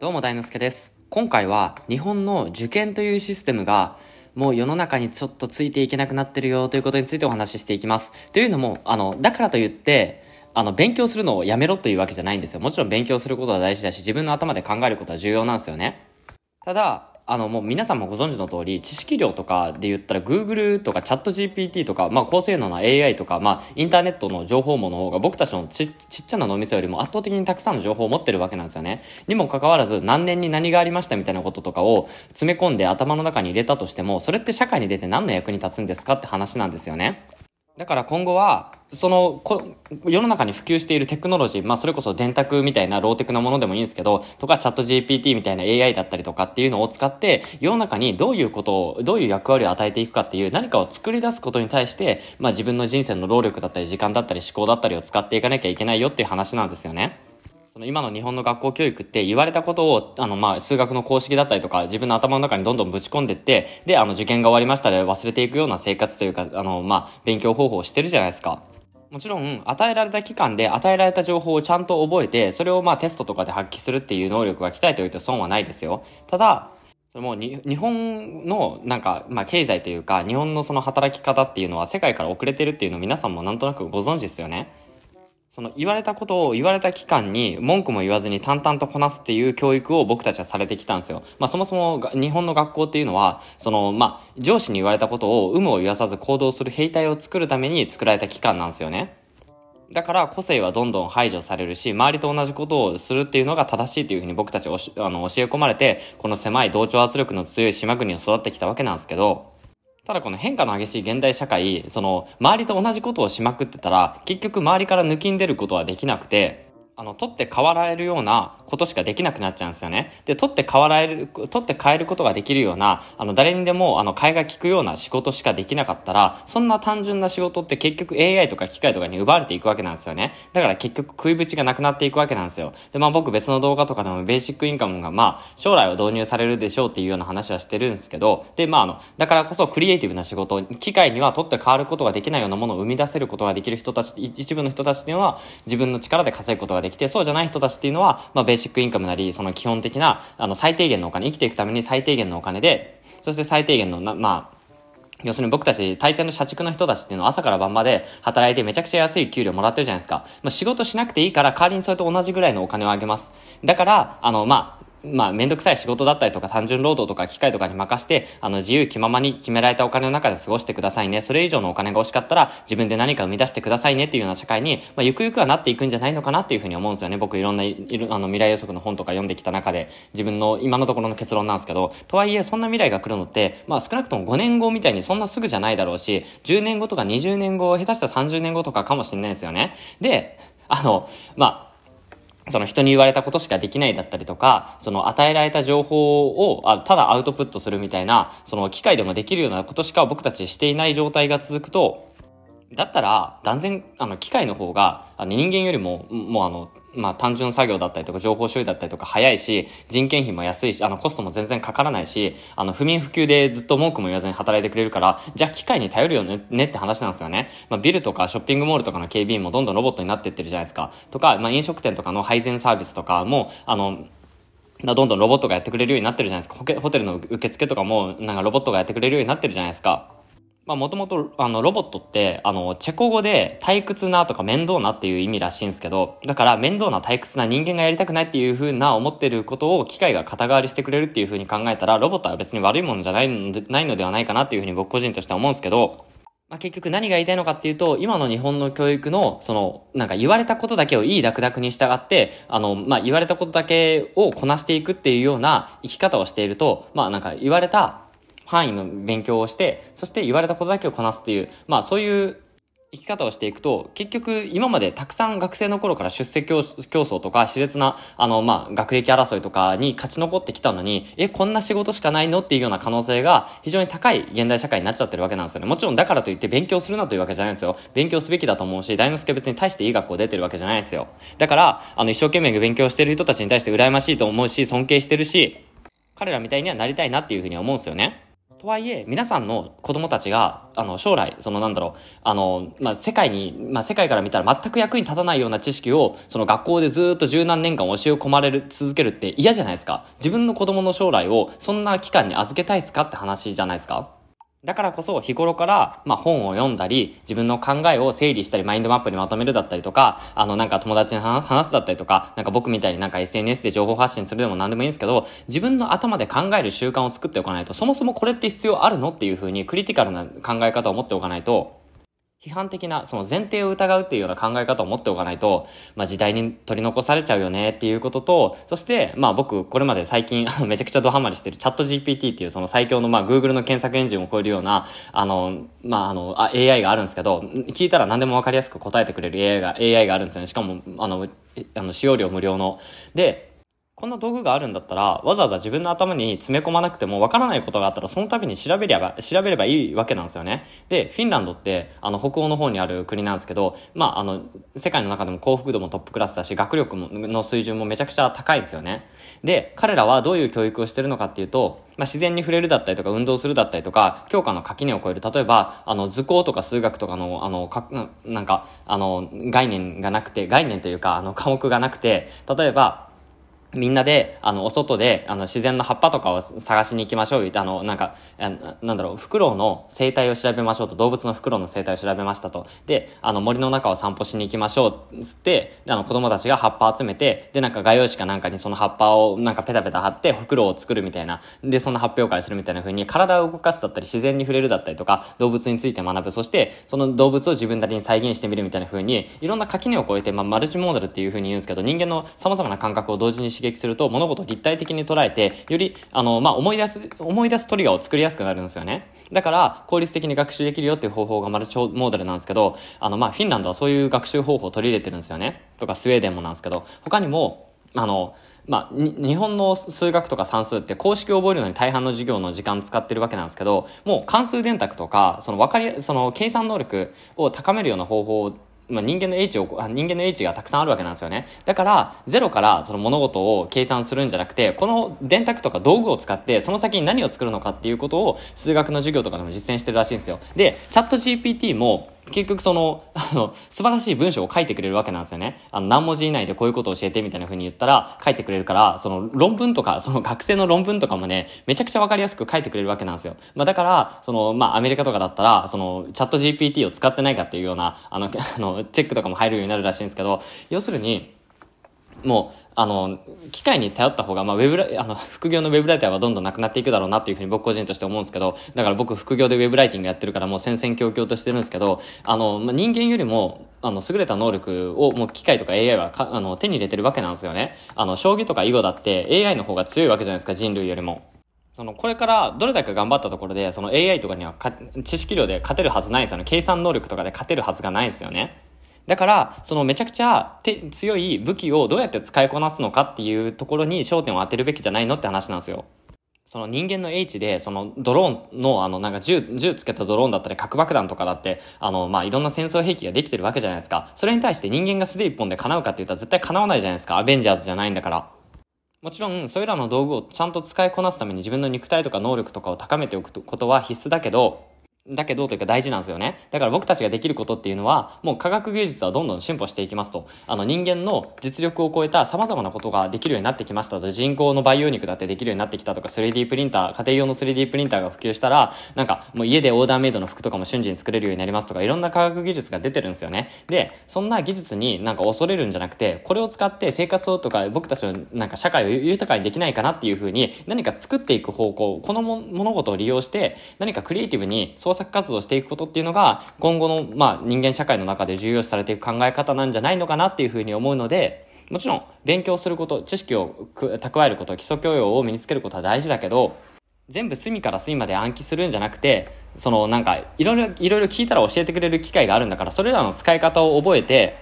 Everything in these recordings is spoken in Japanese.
どうも大之助です。今回は日本の受験というシステムがもう世の中にちょっとついていけなくなってるよということについてお話ししていきます。というのも、あの、だからといって、あの、勉強するのをやめろというわけじゃないんですよ。もちろん勉強することは大事だし、自分の頭で考えることは重要なんですよね。ただ、あのもう皆さんもご存知の通り知識量とかで言ったら Google とか ChatGPT とか、まあ、高性能な AI とか、まあ、インターネットの情報網の方が僕たちのちちっちゃな脳みそよりも圧倒的にたくさんの情報を持ってるわけなんですよね。にもかかわらず何年に何がありましたみたいなこととかを詰め込んで頭の中に入れたとしてもそれって社会に出て何の役に立つんですかって話なんですよね。だから今後は、そのこ、世の中に普及しているテクノロジー、まあそれこそ電卓みたいなローテクなものでもいいんですけど、とかチャット GPT みたいな AI だったりとかっていうのを使って、世の中にどういうことを、どういう役割を与えていくかっていう何かを作り出すことに対して、まあ自分の人生の労力だったり時間だったり思考だったりを使っていかなきゃいけないよっていう話なんですよね。その今の日本の学校教育って言われたことを、あの、まあ、数学の公式だったりとか、自分の頭の中にどんどんぶち込んでって、で、あの、受験が終わりましたで忘れていくような生活というか、あの、まあ、勉強方法をしてるじゃないですか。もちろん、与えられた期間で与えられた情報をちゃんと覚えて、それをまあテストとかで発揮するっていう能力が鍛えておいて損はないですよ。ただ、それ日本のなんか、まあ、経済というか、日本のその働き方っていうのは世界から遅れてるっていうのを皆さんもなんとなくご存知ですよね。その言われたことを言われた期間に文句も言わずに淡々とこなすっていう教育を僕たちはされてきたんですよ。まあそもそも日本の学校っていうのは、そのまあ上司に言われたことを有無を言わさず行動する兵隊を作るために作られた期間なんですよね。だから個性はどんどん排除されるし、周りと同じことをするっていうのが正しいというふうに僕たちあの教え込まれて、この狭い同調圧力の強い島国を育ってきたわけなんですけど、ただこの変化の激しい現代社会、その周りと同じことをしまくってたら、結局周りから抜きん出ることはできなくて、あの、取って変わられるようなことしかできなくなっちゃうんですよね。で、取って変わられる、取って変えることができるような、あの、誰にでも、あの、替えが効くような仕事しかできなかったら、そんな単純な仕事って結局 AI とか機械とかに奪われていくわけなんですよね。だから結局食いぶちがなくなっていくわけなんですよ。で、まあ僕別の動画とかでもベーシックインカムが、まあ、将来は導入されるでしょうっていうような話はしてるんですけど、で、まああの、だからこそクリエイティブな仕事、機械には取って変わることができないようなものを生み出せることができる人たち、一部の人たちっは、自分の力で稼ぐことがができて、そうじゃない人たちっていうのは、まあ、ベーシックインカムなり、その基本的な、あの、最低限のお金、生きていくために最低限のお金で、そして最低限のな、まあ、要するに僕たち、大抵の社畜の人たちっていうのは朝から晩まで働いてめちゃくちゃ安い給料もらってるじゃないですか。まあ、仕事しなくていいから代わりにそれと同じぐらいのお金をあげます。だから、あの、まあ、まあ、めんどくさい仕事だったりとか、単純労働とか機械とかに任して、あの、自由気ままに決められたお金の中で過ごしてくださいね。それ以上のお金が欲しかったら、自分で何か生み出してくださいねっていうような社会に、まあ、ゆくゆくはなっていくんじゃないのかなっていうふうに思うんですよね。僕、いろんな、いあの、未来予測の本とか読んできた中で、自分の今のところの結論なんですけど、とはいえ、そんな未来が来るのって、まあ、少なくとも5年後みたいにそんなすぐじゃないだろうし、10年後とか20年後、下手したら30年後とかかもしれないですよね。で、あの、まあ、その人に言われたことしかできないだったりとか、その与えられた情報をあただアウトプットするみたいな、その機械でもできるようなことしか僕たちしていない状態が続くと、だったら、断然、あの、機械の方が、あの、人間よりも、もうあの、まあ単純作業だったりとか情報処理だったりとか早いし、人件費も安いし、あのコストも全然かからないし、あの不眠不休でずっと文句も言わずに働いてくれるから、じゃあ機械に頼るよねねって話なんですよね。まあビルとかショッピングモールとかの警備員もどんどんロボットになってってるじゃないですか。とか、まあ飲食店とかの配膳サービスとかも、あの、どんどんロボットがやってくれるようになってるじゃないですか。ホテルの受付とかも、なんかロボットがやってくれるようになってるじゃないですか。まあ、もともと、あの、ロボットって、あの、チェコ語で退屈なとか面倒なっていう意味らしいんですけど、だから面倒な退屈な人間がやりたくないっていうふうな思ってることを機械が肩代わりしてくれるっていうふうに考えたら、ロボットは別に悪いものじゃないのでないのではないかなっていうふうに僕個人としては思うんですけど、まあ、結局何が言いたいのかっていうと、今の日本の教育の、その、なんか言われたことだけをいいダクダクに従って、あの、まあ、言われたことだけをこなしていくっていうような生き方をしていると、まあ、なんか言われた範囲の勉強をして、そして言われたことだけをこなすっていう、まあそういう生き方をしていくと、結局今までたくさん学生の頃から出世競争とか、熾烈な、あの、まあ、学歴争いとかに勝ち残ってきたのに、え、こんな仕事しかないのっていうような可能性が非常に高い現代社会になっちゃってるわけなんですよね。もちろんだからといって勉強するなというわけじゃないんですよ。勉強すべきだと思うし、大之助別に対していい学校出てるわけじゃないですよ。だから、あの、一生懸命勉強してる人たちに対して羨ましいと思うし、尊敬してるし、彼らみたいにはなりたいなっていうふうに思うんですよね。とはいえ、皆さんの子供たちが、あの、将来、そのなんだろう、あの、まあ、世界に、まあ、世界から見たら全く役に立たないような知識を、その学校でずっと十何年間教え込まれる、続けるって嫌じゃないですか。自分の子供の将来を、そんな期間に預けたいですかって話じゃないですか。だからこそ日頃から、まあ、本を読んだり、自分の考えを整理したり、マインドマップにまとめるだったりとか、あの、なんか友達に話すだったりとか、なんか僕みたいになんか SNS で情報発信するでも何でもいいんですけど、自分の頭で考える習慣を作っておかないと、そもそもこれって必要あるのっていうふうにクリティカルな考え方を持っておかないと、批判的な、その前提を疑うっていうような考え方を持っておかないと、まあ時代に取り残されちゃうよねっていうことと、そして、まあ僕、これまで最近、あの、めちゃくちゃドハマりしてるチャット GPT っていうその最強のまあ Google の検索エンジンを超えるような、あの、まああの、あ AI があるんですけど、聞いたら何でもわかりやすく答えてくれる AI が、AI があるんですよね。しかも、あの、あの、使用料無料の。で、こんな道具があるんだったら、わざわざ自分の頭に詰め込まなくても、わからないことがあったら、その度に調べれば、調べればいいわけなんですよね。で、フィンランドって、あの、北欧の方にある国なんですけど、まあ、あの、世界の中でも幸福度もトップクラスだし、学力も、の水準もめちゃくちゃ高いんですよね。で、彼らはどういう教育をしてるのかっていうと、まあ、自然に触れるだったりとか、運動するだったりとか、教科の垣根を超える、例えば、あの、図工とか数学とかの、あの、か、なんか、あの、概念がなくて、概念というか、あの、科目がなくて、例えば、みんなで、あの、お外で、あの、自然の葉っぱとかを探しに行きましょう、言って、あの、なんか、なんだろう、フクロウの生態を調べましょうと、動物のフクロウの生態を調べましたと。で、あの、森の中を散歩しに行きましょう、つって、あの、子供たちが葉っぱ集めて、で、なんか画用紙かなんかにその葉っぱを、なんかペタペタ貼って、フクロウを作るみたいな、で、そんな発表会するみたいな風に、体を動かすだったり、自然に触れるだったりとか、動物について学ぶ、そして、その動物を自分なりに再現してみるみたいな風に、いろんな垣根を越えて、まあ、マルチモーダルっていう風に言うんですけど、人間の様々な感覚を同時に刺激すると物事を立体的に捉えて、より、あの、まあ、思い出す、思い出すトリガーを作りやすくなるんですよね。だから、効率的に学習できるよっていう方法がマルチモーダルなんですけど、あの、まあ、フィンランドはそういう学習方法を取り入れてるんですよね。とか、スウェーデンもなんですけど、他にも、あの、まあ、日本の数学とか算数って公式を覚えるのに大半の授業の時間使ってるわけなんですけど、もう関数電卓とか、その分かり、その計算能力を高めるような方法まあ、人間の英知を、人間の英知がたくさんあるわけなんですよね。だから、ゼロからその物事を計算するんじゃなくて、この電卓とか道具を使って、その先に何を作るのかっていうことを、数学の授業とかでも実践してるらしいんですよ。で、チャット GPT も、結局その、あの、素晴らしい文章を書いてくれるわけなんですよね。あの、何文字以内でこういうことを教えてみたいな風に言ったら書いてくれるから、その論文とか、その学生の論文とかもね、めちゃくちゃわかりやすく書いてくれるわけなんですよ。まあだから、その、まあアメリカとかだったら、その、チャット GPT を使ってないかっていうような、あの、あのチェックとかも入るようになるらしいんですけど、要するに、もう、あの、機械に頼った方が、まあ、ウェブあの、副業のウェブライターはどんどんなくなっていくだろうなっていうふうに僕個人として思うんですけど、だから僕副業でウェブライティングやってるからもう戦々恐々としてるんですけど、あの、まあ、人間よりも、あの、優れた能力をもう機械とか AI はかあの手に入れてるわけなんですよね。あの、将棋とか囲碁だって AI の方が強いわけじゃないですか、人類よりも。そのこれからどれだけ頑張ったところでその AI とかには知識量で勝てるはずないんですよね計算能力とかで勝てるはずがないんですよねだから、そのめちゃくちゃ強い武器をどうやって使いこなすのかっていうところに焦点を当てるべきじゃないのって話なんですよ。その人間の H で、そのドローンの、あの、なんか銃、銃つけたドローンだったり核爆弾とかだって、あの、まあ、いろんな戦争兵器ができてるわけじゃないですか。それに対して人間が素手一本で叶うかって言ったら絶対叶わないじゃないですか。アベンジャーズじゃないんだから。もちろん、それらの道具をちゃんと使いこなすために自分の肉体とか能力とかを高めておくことは必須だけど、だけどというか大事なんですよね。だから僕たちができることっていうのは、もう科学技術はどんどん進歩していきますと。あの人間の実力を超えた様々なことができるようになってきましたと。人工の培養肉だってできるようになってきたとか、3D プリンター、家庭用の 3D プリンターが普及したら、なんかもう家でオーダーメイドの服とかも瞬時に作れるようになりますとか、いろんな科学技術が出てるんですよね。で、そんな技術になんか恐れるんじゃなくて、これを使って生活をとか、僕たちのなんか社会を豊かにできないかなっていうふうに、何か作っていく方向、この物事を利用して、何かクリエイティブに創作作活動していくことっていうのが、今後の、まあ、人間社会の中で重要視されていく考え方なんじゃないのかなっていうふうに思うので、もちろん、勉強すること、知識を蓄えること、基礎教養を身につけることは大事だけど、全部隅から隅まで暗記するんじゃなくて、そのなんか、いろいろ聞いたら教えてくれる機会があるんだから、それらの使い方を覚えて、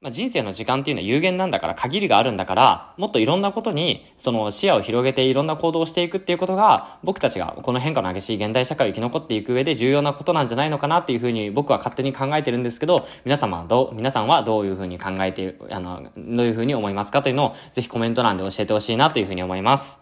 まあ、人生の時間っていうのは有限なんだから、限りがあるんだから、もっといろんなことに、その視野を広げていろんな行動をしていくっていうことが、僕たちがこの変化の激しい現代社会を生き残っていく上で重要なことなんじゃないのかなっていうふうに僕は勝手に考えてるんですけど、皆様どう、皆さんはどういうふうに考えて、あの、どういうふうに思いますかというのを、ぜひコメント欄で教えてほしいなというふうに思います。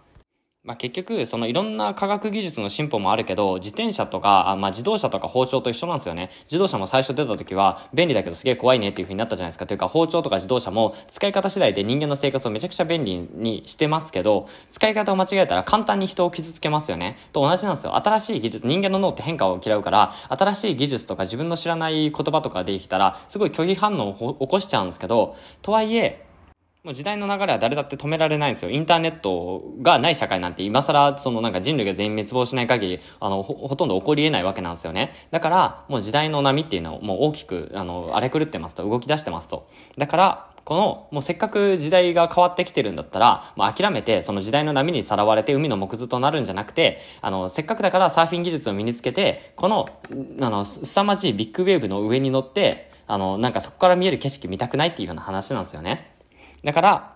まあ、結局、そのいろんな科学技術の進歩もあるけど、自転車とか、あまあ、自動車とか包丁と一緒なんですよね。自動車も最初出た時は、便利だけどすげえ怖いねっていう風になったじゃないですか。というか、包丁とか自動車も使い方次第で人間の生活をめちゃくちゃ便利にしてますけど、使い方を間違えたら簡単に人を傷つけますよね。と同じなんですよ。新しい技術、人間の脳って変化を嫌うから、新しい技術とか自分の知らない言葉とかできたら、すごい拒否反応を起こしちゃうんですけど、とはいえ、もう時代の流れは誰だって止められないんですよ。インターネットがない社会なんて今更、そのなんか人類が全員滅亡しない限り、あの、ほとんど起こり得ないわけなんですよね。だから、もう時代の波っていうのはもう大きく、あの、荒れ狂ってますと、動き出してますと。だから、この、もうせっかく時代が変わってきてるんだったら、もう諦めて、その時代の波にさらわれて海の木図となるんじゃなくて、あの、せっかくだからサーフィン技術を身につけて、この、あの、凄まじいビッグウェーブの上に乗って、あの、なんかそこから見える景色見たくないっていうような話なんですよね。だから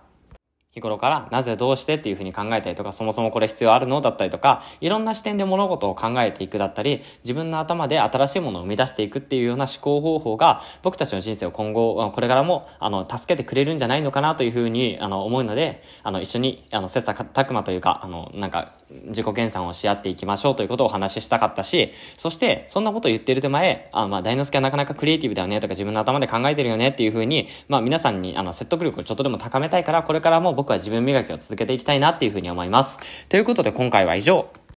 日頃からなぜどうしてっていうふうに考えたりとか、そもそもこれ必要あるのだったりとか、いろんな視点で物事を考えていくだったり、自分の頭で新しいものを生み出していくっていうような思考方法が、僕たちの人生を今後、これからも、あの、助けてくれるんじゃないのかなというふうに、あの、思うので、あの、一緒に、あの、切磋琢磨というか、あの、なんか、自己研鑽をし合っていきましょうということをお話ししたかったし、そして、そんなことを言ってる手前、あまあ、大之助はなかなかクリエイティブだよねとか、自分の頭で考えてるよねっていうふうに、まあ、皆さんに、あの、説得力をちょっとでも高めたいから、これからも僕は自分磨きを続けていきたいなっていうふうに思います。ということで今回は以上。